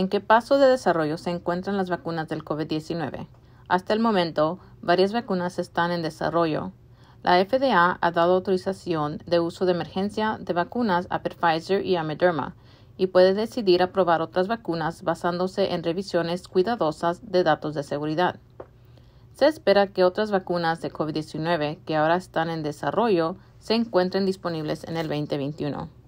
en qué paso de desarrollo se encuentran las vacunas del COVID-19. Hasta el momento, varias vacunas están en desarrollo. La FDA ha dado autorización de uso de emergencia de vacunas a Pfizer y a y puede decidir aprobar otras vacunas basándose en revisiones cuidadosas de datos de seguridad. Se espera que otras vacunas de COVID-19 que ahora están en desarrollo se encuentren disponibles en el 2021.